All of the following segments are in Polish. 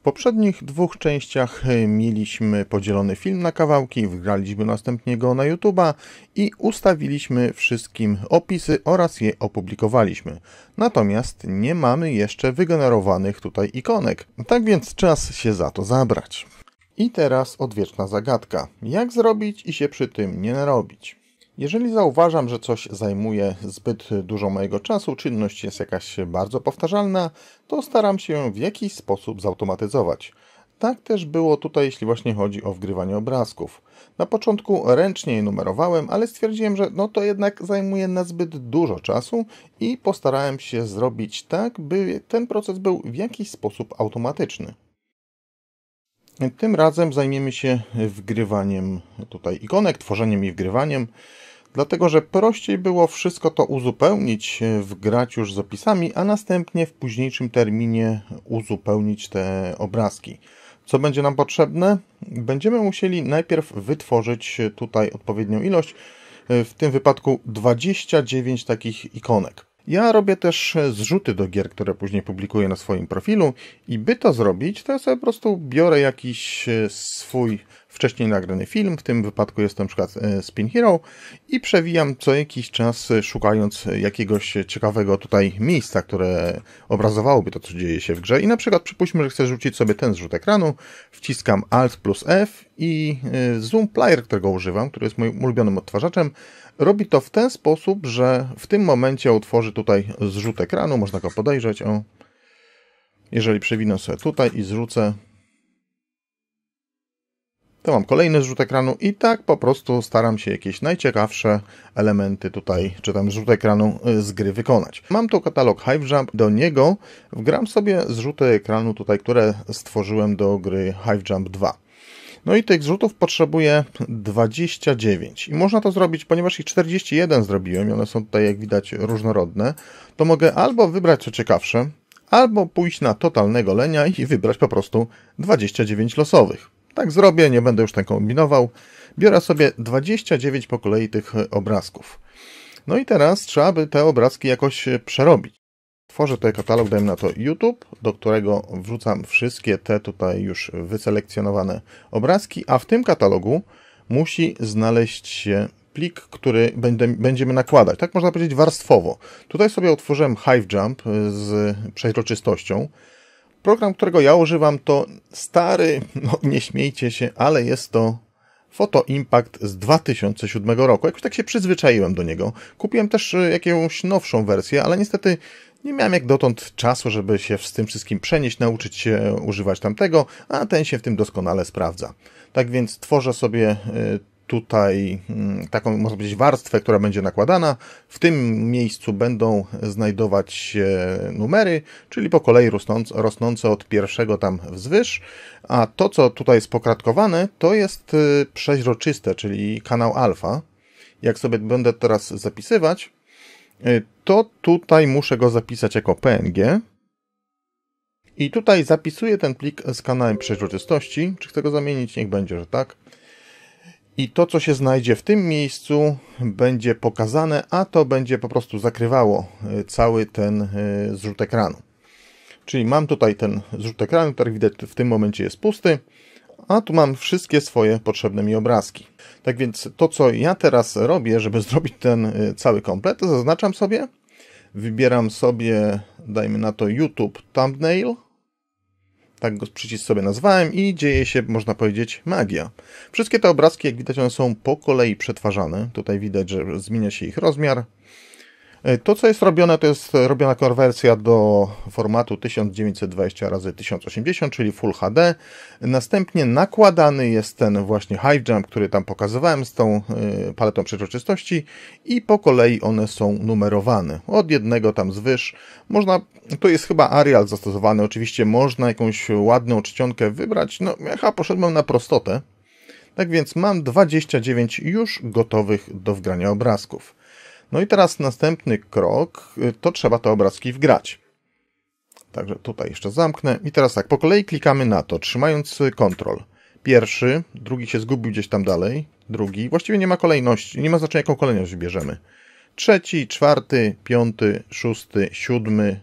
W poprzednich dwóch częściach e, mieliśmy podzielony film na kawałki, wgraliśmy następnie go na YouTube'a i ustawiliśmy wszystkim opisy oraz je opublikowaliśmy. Natomiast nie mamy jeszcze wygenerowanych tutaj ikonek, tak więc czas się za to zabrać. I teraz odwieczna zagadka. Jak zrobić i się przy tym nie narobić? Jeżeli zauważam, że coś zajmuje zbyt dużo mojego czasu, czynność jest jakaś bardzo powtarzalna, to staram się ją w jakiś sposób zautomatyzować. Tak też było tutaj, jeśli właśnie chodzi o wgrywanie obrazków. Na początku ręcznie je numerowałem, ale stwierdziłem, że no to jednak zajmuje na zbyt dużo czasu i postarałem się zrobić tak, by ten proces był w jakiś sposób automatyczny. Tym razem zajmiemy się wgrywaniem tutaj ikonek, tworzeniem i wgrywaniem dlatego że prościej było wszystko to uzupełnić, e, wgrać już z opisami, a następnie w późniejszym terminie uzupełnić te obrazki. Co będzie nam potrzebne? Będziemy musieli najpierw wytworzyć tutaj odpowiednią ilość, e, w tym wypadku 29 takich ikonek. Ja robię też zrzuty do gier, które później publikuję na swoim profilu i by to zrobić, to ja sobie po prostu biorę jakiś e, swój wcześniej nagrany film, w tym wypadku jest to na przykład e, Spin Hero i przewijam co jakiś czas e, szukając jakiegoś ciekawego tutaj miejsca, które obrazowałoby to, co dzieje się w grze i na przykład przypuśćmy, że chcę rzucić sobie ten zrzut ekranu, wciskam Alt plus F i e, Zoom Player, którego używam, który jest moim ulubionym odtwarzaczem, robi to w ten sposób, że w tym momencie utworzy tutaj zrzut ekranu, można go podejrzeć, o... Jeżeli przewinę sobie tutaj i zrzucę, to mam kolejny zrzut ekranu i tak po prostu staram się jakieś najciekawsze elementy tutaj, czy tam zrzut ekranu y, z gry wykonać. Mam tu katalog Hive Jump, do niego wgram sobie zrzuty ekranu tutaj, które stworzyłem do gry Hive Jump 2. No i tych zrzutów potrzebuję 29 i można to zrobić, ponieważ ich 41 zrobiłem i one są tutaj jak widać różnorodne, to mogę albo wybrać co ciekawsze, albo pójść na totalnego lenia i wybrać po prostu 29 losowych. Tak zrobię, nie będę już tak kombinował. Biorę sobie 29 po kolei tych obrazków. No i teraz trzeba by te obrazki jakoś e, przerobić. Tworzę tutaj katalog, dajmy na to YouTube, do którego wrzucam wszystkie te tutaj już wyselekcjonowane obrazki, a w tym katalogu musi znaleźć się plik, który będziemy nakładać. Tak można powiedzieć warstwowo. Tutaj sobie otworzyłem Hive Jump e, z przeźroczystością. Program, którego ja używam, to stary, no nie śmiejcie się, ale jest to Photo Impact z 2007 roku. Jakoś tak się przyzwyczaiłem do niego. Kupiłem też y, jakąś nowszą wersję, ale niestety nie miałem jak dotąd czasu, żeby się z tym wszystkim przenieść, nauczyć się używać tamtego, a ten się w tym doskonale sprawdza. Tak więc tworzę sobie y, tutaj mm, taką, można powiedzieć, warstwę, która będzie nakładana. W tym miejscu będą znajdować się numery, czyli po kolei rosnące, rosnące od pierwszego tam wzwyż, a to, co tutaj jest pokratkowane, to jest y, przeźroczyste, czyli kanał alfa. Jak sobie będę teraz zapisywać, y, to tutaj muszę go zapisać jako PNG. I tutaj zapisuję ten plik z kanałem przeźroczystości. Czy chcę go zamienić? Niech będzie, że tak i to, co się znajdzie w tym miejscu, będzie pokazane, a to będzie po prostu zakrywało y, cały ten y, zrzut ekranu. Czyli mam tutaj ten zrzut ekranu, który widać w tym momencie jest pusty, a tu mam wszystkie swoje potrzebne mi obrazki. Tak więc to, co ja teraz robię, żeby zrobić ten y, cały komplet, to zaznaczam sobie, wybieram sobie, dajmy na to YouTube Thumbnail, tak go przycisk sobie nazwałem i dzieje się, można powiedzieć, magia. Wszystkie te obrazki, jak widać, one są po kolei przetwarzane. Tutaj widać, że zmienia się ich rozmiar, E, to, co jest robione, to jest robiona konwersja do formatu 1920x1080, czyli Full HD. Następnie nakładany jest ten właśnie high jump, który tam pokazywałem z tą e, paletą przeźroczystości i po kolei one są numerowane. Od jednego tam zwyż. Można, to jest chyba Arial zastosowany, oczywiście można jakąś ładną czcionkę wybrać. No, ja poszedłem na prostotę. Tak więc mam 29 już gotowych do wgrania obrazków. No i teraz następny krok, y, to trzeba te obrazki wgrać. Także tutaj jeszcze zamknę. I teraz tak, po kolei klikamy na to, trzymając kontrol. Pierwszy, drugi się zgubił gdzieś tam dalej, drugi. Właściwie nie ma kolejności, nie ma znaczenia jaką kolejność bierzemy. Trzeci, czwarty, piąty, szósty, siódmy,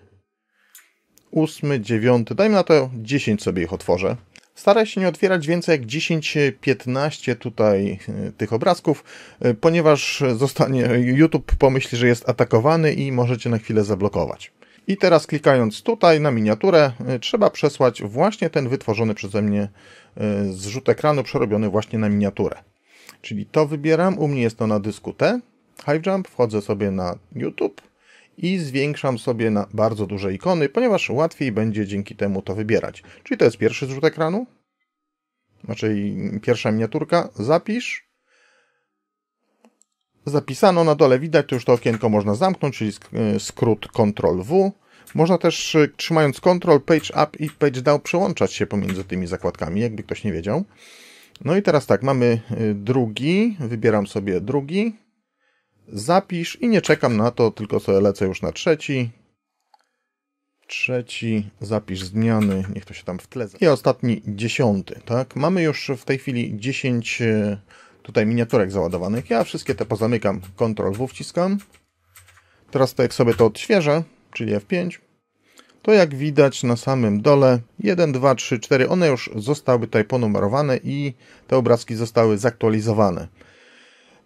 ósmy, dziewiąty. Dajmy na to dziesięć sobie ich otworzę. Staraj się nie otwierać więcej jak 10-15 tutaj e, tych obrazków, e, ponieważ zostanie YouTube pomyśli, że jest atakowany i możecie na chwilę zablokować. I teraz klikając tutaj na miniaturę e, trzeba przesłać właśnie ten wytworzony przeze mnie zrzut ekranu przerobiony właśnie na miniaturę. Czyli to wybieram, u mnie jest to na dysku T, Hive Jump, wchodzę sobie na YouTube, i zwiększam sobie na bardzo duże ikony, ponieważ łatwiej będzie dzięki temu to wybierać. Czyli to jest pierwszy zrzut ekranu, znaczy pierwsza miniaturka, zapisz. Zapisano na dole, widać, to już to okienko można zamknąć, czyli y, skrót Ctrl+W. Można też y, trzymając Ctrl, Page Up i Page Down przełączać się pomiędzy tymi zakładkami, jakby ktoś nie wiedział. No i teraz tak, mamy y, drugi, wybieram sobie drugi zapisz i nie czekam na to, tylko sobie lecę już na trzeci. Trzeci, zapisz zmiany, niech to się tam w tle. I ostatni, dziesiąty, tak? Mamy już w tej chwili 10 e, tutaj miniaturek załadowanych. Ja wszystkie te pozamykam, Ctrl W wciskam. Teraz to jak sobie to odświeżę, czyli F5, to jak widać na samym dole 1, 2, 3, 4, one już zostały tutaj ponumerowane i te obrazki zostały zaktualizowane.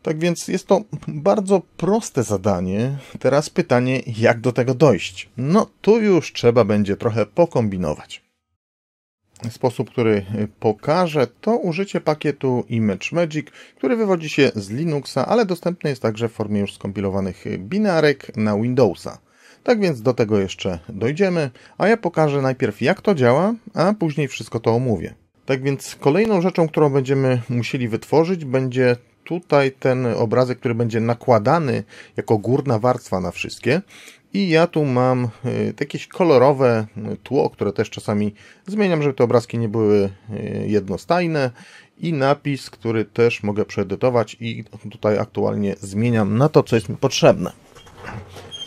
Tak więc jest to bardzo proste zadanie. Teraz pytanie, jak do tego dojść? No tu już trzeba będzie trochę pokombinować. Sposób, który pokażę, to użycie pakietu ImageMagick, który wywodzi się z Linuxa, ale dostępny jest także w formie już skompilowanych binarek na Windowsa. Tak więc do tego jeszcze dojdziemy, a ja pokażę najpierw jak to działa, a później wszystko to omówię. Tak więc kolejną rzeczą, którą będziemy musieli wytworzyć, będzie tutaj ten obrazek, który będzie nakładany jako górna warstwa na wszystkie. I ja tu mam y, jakieś kolorowe y, tło, które też czasami zmieniam, żeby te obrazki nie były y, jednostajne. I napis, który też mogę przeedytować i tutaj aktualnie zmieniam na to, co jest mi potrzebne.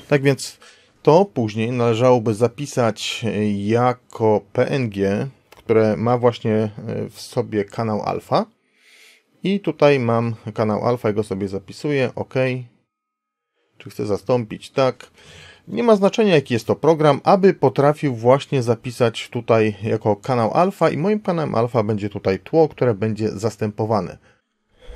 Tak więc to później należałoby zapisać jako PNG, które ma właśnie w sobie kanał alfa i tutaj mam kanał alfa, go sobie zapisuję, OK. Czy chcę zastąpić? Tak. Nie ma znaczenia, jaki jest to program, aby potrafił właśnie zapisać tutaj jako kanał alfa i moim kanałem alfa będzie tutaj tło, które będzie zastępowane.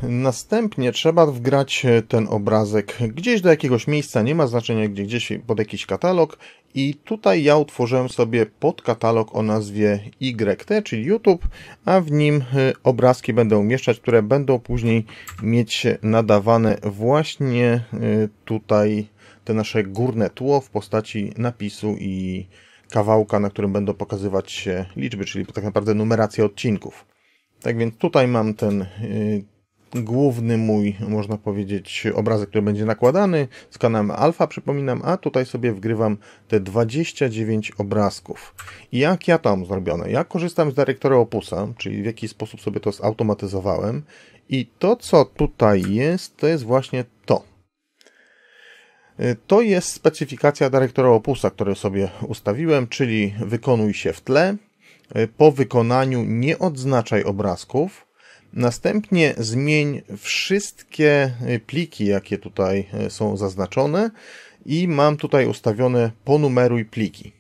Następnie trzeba wgrać ten obrazek gdzieś do jakiegoś miejsca, nie ma znaczenia gdzie, gdzieś pod jakiś katalog i tutaj ja utworzyłem sobie podkatalog o nazwie YT, czyli YouTube, a w nim y, obrazki będę umieszczać, które będą później mieć nadawane właśnie y, tutaj te nasze górne tło w postaci napisu i kawałka, na którym będą pokazywać się liczby, czyli tak naprawdę numeracja odcinków. Tak więc tutaj mam ten y, główny mój, można powiedzieć, obrazek, który będzie nakładany z kanałem alfa, przypominam, a tutaj sobie wgrywam te 29 obrazków. I jak ja tam zrobione? Ja korzystam z dyrektora Opusa, czyli w jaki sposób sobie to zautomatyzowałem i to, co tutaj jest, to jest właśnie to. To jest specyfikacja dyrektora Opusa, który sobie ustawiłem, czyli wykonuj się w tle, po wykonaniu nie odznaczaj obrazków, Następnie zmień wszystkie y, pliki, jakie tutaj y, są zaznaczone i mam tutaj ustawione ponumeruj pliki.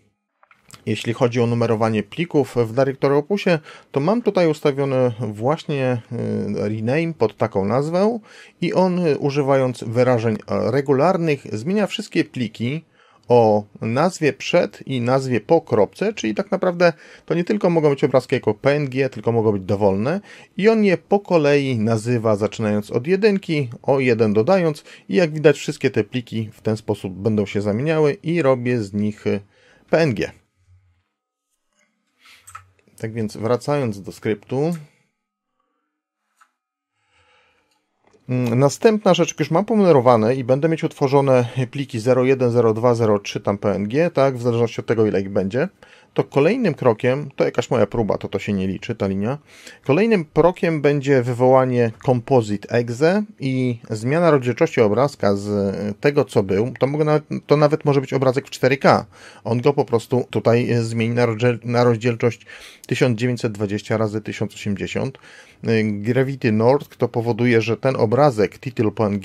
Jeśli chodzi o numerowanie plików w Directory Opusie, to mam tutaj ustawiony właśnie y, rename pod taką nazwę i on używając wyrażeń regularnych zmienia wszystkie pliki, o nazwie przed i nazwie po kropce, czyli tak naprawdę to nie tylko mogą być obrazki jako PNG, tylko mogą być dowolne i on je po kolei nazywa zaczynając od jedynki, o jeden dodając i jak widać wszystkie te pliki w ten sposób będą się zamieniały i robię z nich PNG. Tak więc wracając do skryptu, Mm, następna rzecz, już mam pomenerowane i będę mieć utworzone pliki 01, 02, 03, tam PNG, tak, w zależności od tego, ile ich będzie to kolejnym krokiem, to jakaś moja próba, to to się nie liczy, ta linia, kolejnym krokiem będzie wywołanie composite exe i zmiana rozdzielczości obrazka z tego, co był, to, nawet, to nawet może być obrazek w 4K. On go po prostu tutaj zmieni na, rozdziel, na rozdzielczość 1920 razy 1080. Gravity North to powoduje, że ten obrazek, tytuł PNG,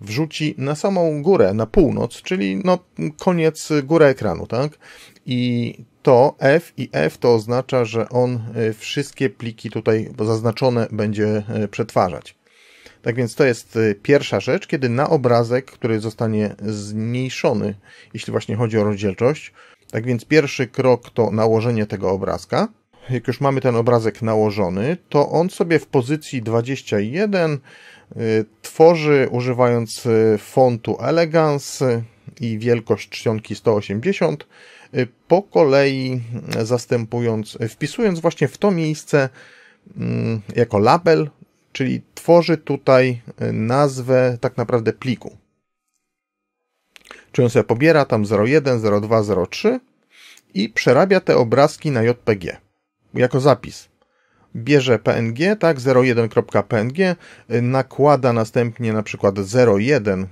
wrzuci na samą górę, na północ, czyli no, koniec góry ekranu, tak? I to F i F to oznacza, że on y, wszystkie pliki tutaj zaznaczone będzie y, przetwarzać. Tak więc to jest y, pierwsza rzecz, kiedy na obrazek, który zostanie zmniejszony, jeśli właśnie chodzi o rozdzielczość. Tak więc pierwszy krok to nałożenie tego obrazka. Jak już mamy ten obrazek nałożony, to on sobie w pozycji 21 tworzy używając fontu Elegance i wielkość czcionki 180 Y, po kolei y, zastępując, y, wpisując właśnie w to miejsce mm, jako label, czyli tworzy tutaj nazwę tak naprawdę pliku. Czyli on sobie pobiera tam 01, 02, 03 i przerabia te obrazki na JPG jako zapis bierze PNG, tak, 01.png, nakłada następnie na przykład 01 y,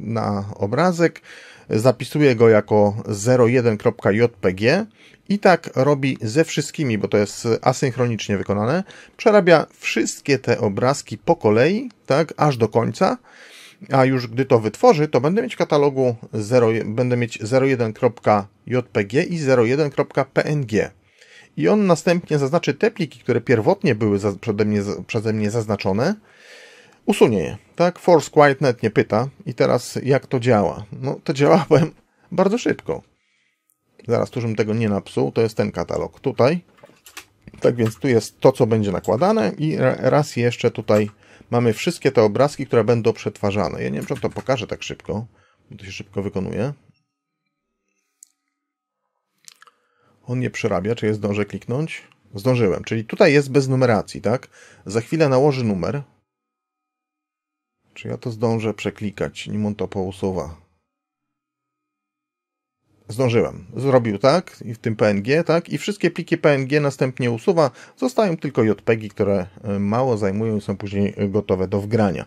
na obrazek, zapisuje go jako 01.jpg i tak robi ze wszystkimi, bo to jest asynchronicznie wykonane. Przerabia wszystkie te obrazki po kolei, tak, aż do końca. A już gdy to wytworzy, to będę mieć w katalogu 0, będę mieć 01.jpg i 01.png i on następnie zaznaczy te pliki, które pierwotnie były za, przede mnie, przeze mnie zaznaczone, usunie je. Tak? Force QuietNet nie pyta. I teraz jak to działa? No to działa, powiem, bardzo szybko. Zaraz, tu żebym tego nie napsuł, to jest ten katalog tutaj. Tak więc tu jest to, co będzie nakładane i raz jeszcze tutaj mamy wszystkie te obrazki, które będą przetwarzane. Ja nie wiem, czy to pokażę tak szybko, bo to się szybko wykonuje. On nie przerabia, czy jest zdążę kliknąć? Zdążyłem, czyli tutaj jest bez numeracji, tak? Za chwilę nałoży numer. Czy ja to zdążę przeklikać, nim on to pousuwa? Zdążyłem. Zrobił tak, i w tym PNG, tak? I wszystkie pliki PNG następnie usuwa. Zostają tylko JPEGi, które e, mało zajmują i są później gotowe do wgrania.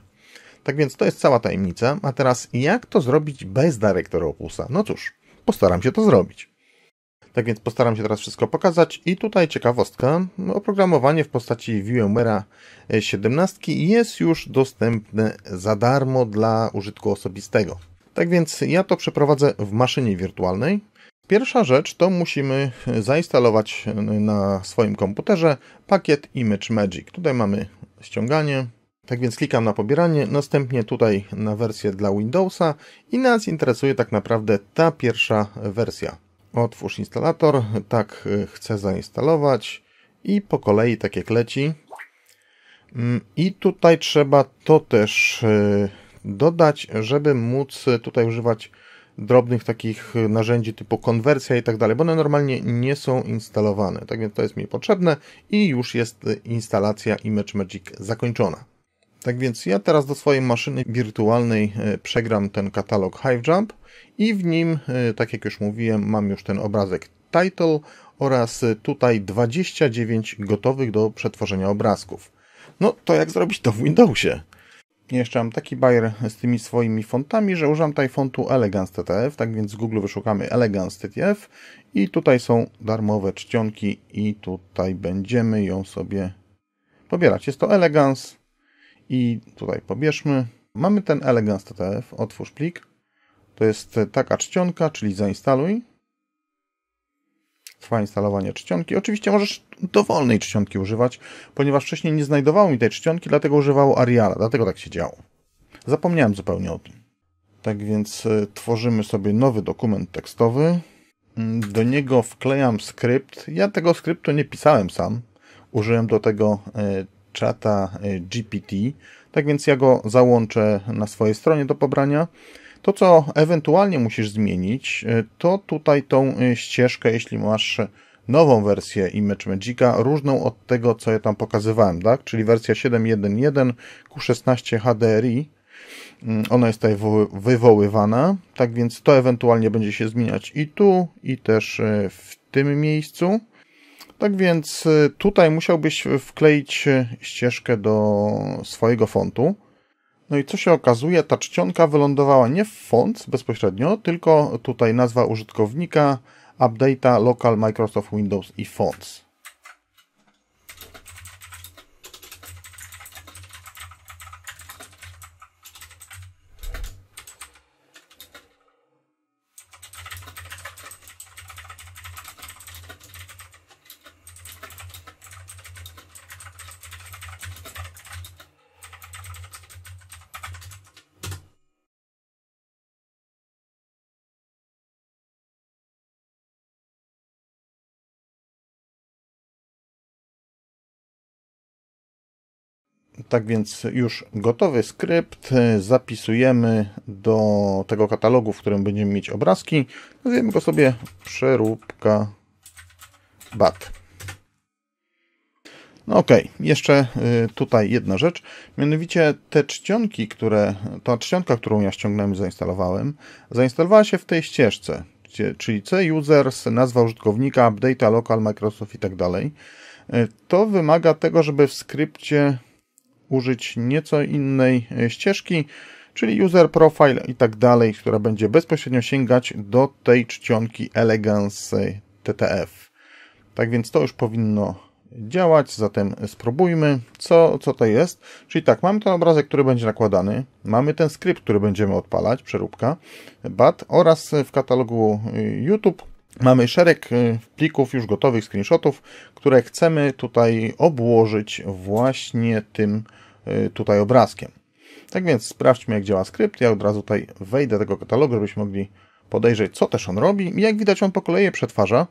Tak więc to jest cała tajemnica. A teraz jak to zrobić bez Director Opusa? No cóż, postaram się to zrobić. Tak więc postaram się teraz wszystko pokazać i tutaj ciekawostka. Oprogramowanie w postaci VMware 17 e, jest już dostępne za darmo dla użytku osobistego. Tak więc ja to przeprowadzę w maszynie wirtualnej. Pierwsza rzecz to musimy e, zainstalować e, na swoim komputerze pakiet Image Magic. Tutaj mamy ściąganie. Tak więc klikam na pobieranie, następnie tutaj na wersję dla Windowsa i nas interesuje tak naprawdę ta pierwsza wersja. Otwórz instalator. Tak, y, chcę zainstalować. I po kolei tak jak leci. Mm, I tutaj trzeba to też y, dodać, żeby móc y, tutaj używać drobnych takich narzędzi typu konwersja i tak dalej, bo one normalnie nie są instalowane. Tak więc to jest mi potrzebne i już jest instalacja ImageMagick zakończona. Tak więc ja teraz do swojej maszyny wirtualnej e, przegram ten katalog HiveJump i w nim, e, tak jak już mówiłem, mam już ten obrazek title oraz e, tutaj 29 gotowych do przetworzenia obrazków. No to jak zrobić to w Windowsie? Jeszcze mam taki bajer z tymi swoimi fontami, że użam tutaj fontu Elegance TTF, tak więc z Google wyszukamy Elegance TTF i tutaj są darmowe czcionki i tutaj będziemy ją sobie pobierać. Jest to Elegance i tutaj pobierzmy. Mamy ten elegance.ttf, otwórz plik. To jest taka czcionka, czyli zainstaluj. Trwa instalowanie czcionki. Oczywiście możesz dowolnej czcionki używać, ponieważ wcześniej nie znajdowało mi tej czcionki, dlatego używało Ariala, dlatego tak się działo. Zapomniałem zupełnie o tym. Tak więc y, tworzymy sobie nowy dokument tekstowy. Mm, do niego wklejam skrypt. Ja tego skryptu nie pisałem sam. Użyłem do tego y, czata y, GPT. Tak więc ja go załączę na swojej stronie do pobrania. To, co ewentualnie musisz zmienić, y, to tutaj tą y, ścieżkę, jeśli masz nową wersję ImageMagic'a, różną od tego, co ja tam pokazywałem, tak? Czyli wersja 7.1.1 Q16 HDRI. Ona jest tutaj wywoływana, tak więc to ewentualnie będzie się zmieniać i tu, i też w tym miejscu. Tak więc y, tutaj musiałbyś wkleić y, ścieżkę do swojego fontu. No i co się okazuje, ta czcionka wylądowała nie w font bezpośrednio, tylko tutaj nazwa użytkownika, updata, local Microsoft Windows i fonts. Tak więc już gotowy skrypt y, zapisujemy do tego katalogu, w którym będziemy mieć obrazki. Nazwiemy go sobie przeróbka bat. No ok. jeszcze y, tutaj jedna rzecz, mianowicie te czcionki, które, ta czcionka, którą ja ściągnąłem i zainstalowałem, zainstalowała się w tej ścieżce, czyli C users, nazwa użytkownika, update, local, Microsoft i tak dalej. Y, to wymaga tego, żeby w skrypcie użyć nieco innej e, ścieżki, czyli user profile i tak dalej, która będzie bezpośrednio sięgać do tej czcionki Elegance TTF. Tak więc to już powinno działać, zatem spróbujmy, co, co to jest. Czyli tak, mamy ten obrazek, który będzie nakładany, mamy ten skrypt, który będziemy odpalać, przeróbka BAT oraz w katalogu y, YouTube mamy szereg y, plików już gotowych screenshotów, które chcemy tutaj obłożyć właśnie tym y, tutaj obrazkiem. Tak więc sprawdźmy jak działa skrypt. Ja od razu tutaj wejdę do tego katalogu, żebyśmy mogli podejrzeć co też on robi. Jak widać on po kolei przetwarza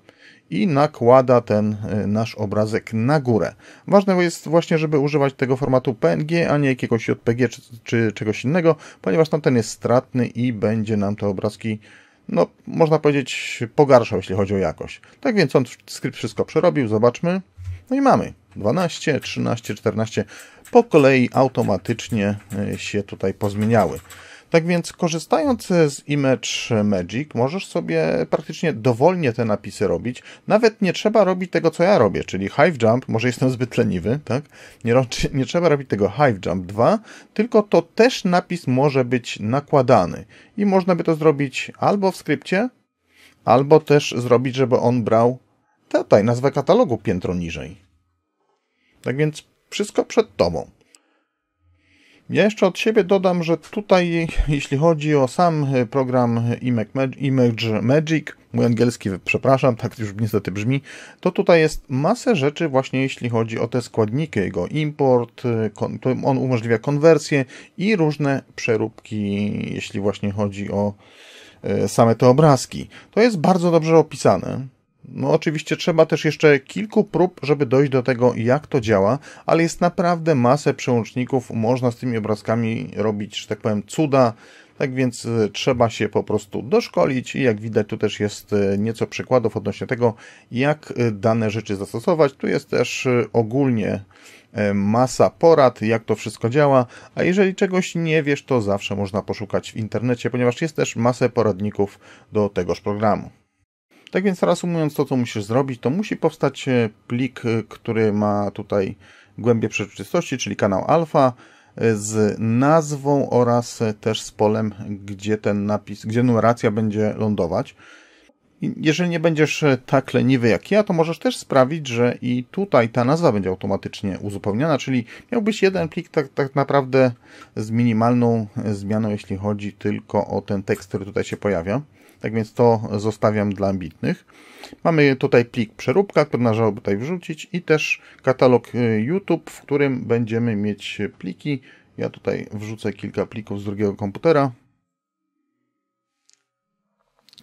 i nakłada ten y, nasz obrazek na górę. Ważne jest właśnie, żeby używać tego formatu PNG, a nie jakiegoś JPG czy, czy czegoś innego, ponieważ tamten jest stratny i będzie nam te obrazki no, można powiedzieć, pogarszał, jeśli chodzi o jakość. Tak więc on skrypt wszystko przerobił, zobaczmy. No i mamy 12, 13, 14. Po kolei automatycznie e, się tutaj pozmieniały. Tak więc korzystając e, z Image Magic możesz sobie praktycznie dowolnie te napisy robić. Nawet nie trzeba robić tego, co ja robię, czyli Hive Jump, może jestem zbyt leniwy, tak? Nie, nie trzeba robić tego Hive Jump 2, tylko to też napis może być nakładany. I można by to zrobić albo w skrypcie, albo też zrobić, żeby on brał tutaj nazwę katalogu piętro niżej. Tak więc wszystko przed tobą. Ja jeszcze od siebie dodam, że tutaj, jeśli chodzi o sam e, program Image Magic, mój angielski, przepraszam, tak już niestety brzmi, to tutaj jest masę rzeczy właśnie jeśli chodzi o te składniki, jego import, e, on umożliwia konwersję i różne przeróbki, jeśli właśnie chodzi o e, same te obrazki. To jest bardzo dobrze opisane. No, oczywiście trzeba też jeszcze kilku prób, żeby dojść do tego, jak to działa, ale jest naprawdę masę przełączników, można z tymi obrazkami robić, że tak powiem, cuda. Tak więc y, trzeba się po prostu doszkolić i jak widać tu też jest y, nieco przykładów odnośnie tego, jak y, dane rzeczy zastosować. Tu jest też ogólnie masa porad, jak to wszystko działa, a jeżeli czegoś nie wiesz, to zawsze można poszukać w internecie, ponieważ jest też masę poradników do tegoż programu. Tak więc reasumując to, co musisz zrobić, to musi powstać e, plik, e, który ma tutaj głębie przeczystości, czyli kanał alfa, e, z nazwą oraz też z polem, gdzie ten napis, gdzie numeracja będzie lądować. Jeżeli nie będziesz tak leniwy jak ja, to możesz też sprawić, że i tutaj ta nazwa będzie automatycznie uzupełniana, czyli miałbyś jeden plik tak, tak naprawdę z minimalną zmianą, jeśli chodzi tylko o ten tekst, który tutaj się pojawia. Tak więc to zostawiam dla ambitnych. Mamy tutaj plik przeróbka, który należałoby tutaj wrzucić i też katalog y, YouTube, w którym będziemy mieć pliki. Ja tutaj wrzucę kilka plików z drugiego komputera.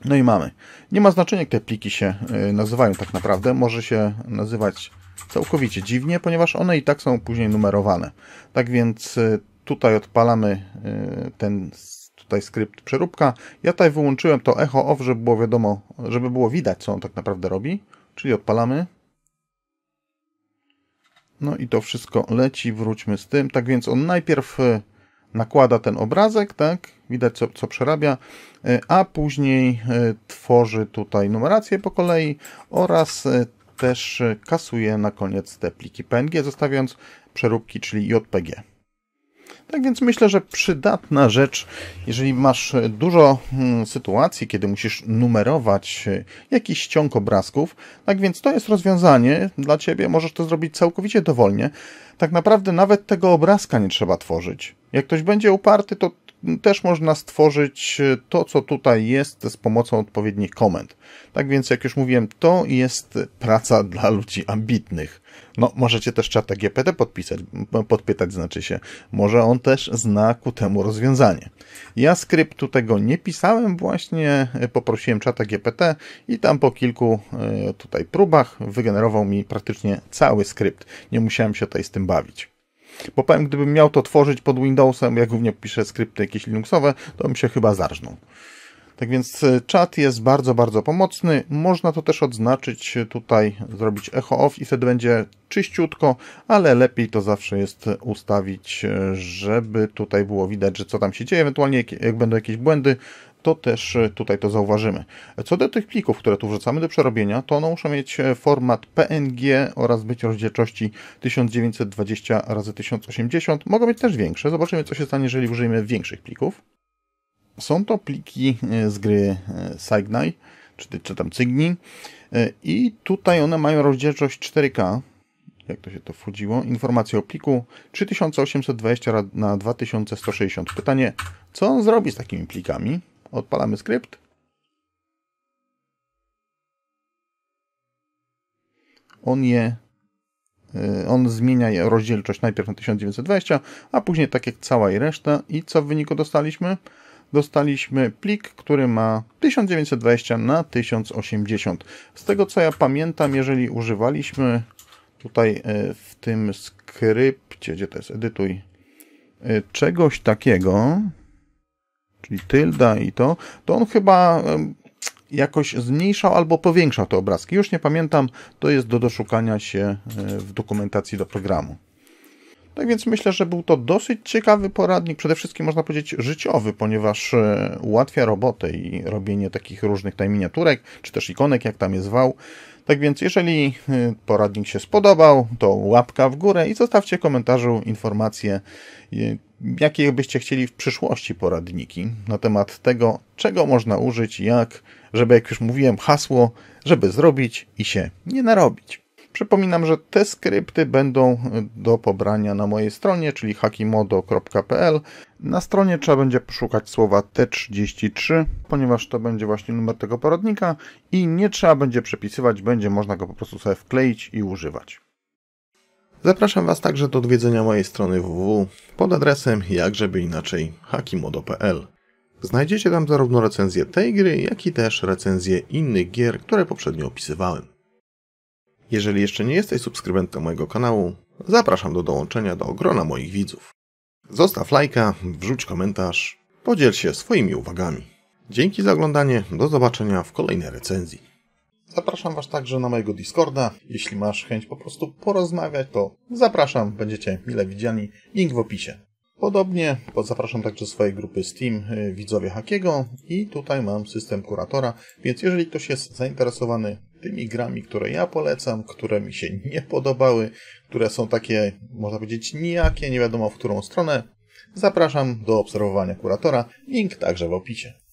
No i mamy. Nie ma znaczenia, jak te pliki się y, nazywają tak naprawdę. Może się nazywać całkowicie dziwnie, ponieważ one i tak są później numerowane. Tak więc y, tutaj odpalamy ten tutaj skrypt przeróbka. Ja tutaj wyłączyłem to echo off, żeby było wiadomo, żeby było widać, co on tak naprawdę robi. Czyli odpalamy. No i to wszystko leci, wróćmy z tym. Tak więc on najpierw y, nakłada ten obrazek, tak? Widać, co, co przerabia, y, a później y, tworzy tutaj numerację po kolei oraz też kasuje na koniec te pliki PNG, zostawiając przeróbki, czyli JPG. Tak więc myślę, że przydatna rzecz, jeżeli masz dużo hmm, sytuacji, kiedy musisz numerować e, jakiś ciąg obrazków. Tak więc to jest rozwiązanie dla ciebie, możesz to zrobić całkowicie dowolnie. Tak naprawdę nawet tego obrazka nie trzeba tworzyć. Jak ktoś będzie uparty, to też można stworzyć e, to, co tutaj jest z pomocą odpowiednich komend. Tak więc, jak już mówiłem, to jest praca dla ludzi ambitnych. No, możecie też czata GPT podpisać, podpytać znaczy się. Może on też zna ku temu rozwiązanie. Ja skryptu tego nie pisałem, właśnie e, poprosiłem czata GPT i tam po kilku e, tutaj próbach wygenerował mi praktycznie cały skrypt. Nie musiałem się tutaj z tym bawić. Bo powiem, gdybym miał to tworzyć pod Windowsem, jak głównie piszę skrypty jakieś Linuxowe, to bym się chyba zarżnął. Tak więc e, czat jest bardzo, bardzo pomocny. Można to też odznaczyć e, tutaj, zrobić echo off i wtedy będzie czyściutko, ale lepiej to zawsze jest ustawić, e, żeby tutaj było widać, że co tam się dzieje. Ewentualnie jak, jak będą jakieś błędy, to też e, tutaj to zauważymy. Co do tych plików, które tu wrzucamy do przerobienia, to one muszą mieć e, format PNG oraz być rozdzielczości 1920 x 1080. Mogą być też większe. Zobaczymy, co się stanie, jeżeli użyjemy większych plików. Są to pliki e, z gry Signai, czy, czy tam Cygni. I tutaj one mają rozdzielczość 4K, jak to się to wchodziło, informacje o pliku 3820 na 2160. Pytanie, co on zrobi z takimi plikami? Odpalamy skrypt. On je y, on zmienia rozdzielczość najpierw na 1920, a później tak jak cała i reszta. I co w wyniku dostaliśmy? Dostaliśmy plik, który ma 1920 na 1080. Z tego co ja pamiętam, jeżeli używaliśmy tutaj y, w tym skrypcie, gdzie to jest, edytuj, y, czegoś takiego, czyli tylda i to, to on chyba jakoś zmniejszał albo powiększał te obrazki. Już nie pamiętam, to jest do doszukania się e, w dokumentacji do programu. Tak więc myślę, że był to dosyć ciekawy poradnik, przede wszystkim można powiedzieć życiowy, ponieważ e, ułatwia robotę i robienie takich różnych tam miniaturek, czy też ikonek, jak tam je zwał. Tak więc jeżeli e, poradnik się spodobał, to łapka w górę i zostawcie w komentarzu informacje, jakie byście chcieli w przyszłości poradniki na temat tego, czego można użyć, jak, żeby, jak już mówiłem, hasło, żeby zrobić i się nie narobić. Przypominam, że te skrypty będą e, do pobrania na mojej stronie, czyli hakimodo.pl. Na stronie trzeba będzie poszukać słowa T33, ponieważ to będzie właśnie numer tego poradnika i nie trzeba będzie przepisywać, będzie można go po prostu sobie wkleić i używać. Zapraszam Was także do odwiedzenia mojej strony www pod adresem jakżeby inaczej hakimodo.pl. Znajdziecie tam zarówno recenzję tej gry, jak i też recenzję innych gier, które poprzednio opisywałem. Jeżeli jeszcze nie jesteś subskrybentem mojego kanału, zapraszam do dołączenia do grona moich widzów. Zostaw lajka, wrzuć komentarz, podziel się swoimi uwagami. Dzięki za oglądanie, do zobaczenia w kolejnej recenzji. Zapraszam Was także na mojego Discorda. Jeśli masz chęć po prostu porozmawiać, to zapraszam, będziecie mile widziani. Link w opisie. Podobnie zapraszam także swojej grupy Steam y, Widzowie Hakiego i tutaj mam system kuratora, więc jeżeli ktoś jest zainteresowany tymi grami, które ja polecam, które mi się nie podobały, które są takie, można powiedzieć, nijakie, nie wiadomo w którą stronę, zapraszam do obserwowania kuratora. Link także w opisie.